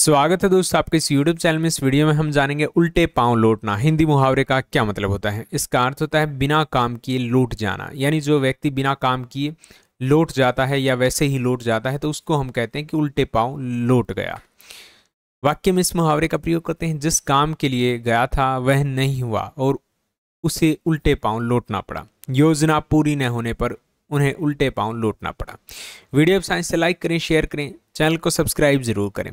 स्वागत है दोस्तों आपके इस YouTube चैनल में इस वीडियो में हम जानेंगे उल्टे पांव लौटना हिंदी मुहावरे का क्या मतलब होता है इसका अर्थ होता है बिना काम किए लौट जाना यानी जो व्यक्ति बिना काम किए लौट जाता है या वैसे ही लौट जाता है तो उसको हम कहते हैं कि उल्टे पांव लौट गया वाक्य में इस मुहावरे का प्रयोग करते हैं जिस काम के लिए गया था वह नहीं हुआ और उसे उल्टे पाँव लौटना पड़ा योजना पूरी न होने पर उन्हें उल्टे पाँव लौटना पड़ा वीडियो साइंस से लाइक करें शेयर करें चैनल को सब्सक्राइब जरूर करें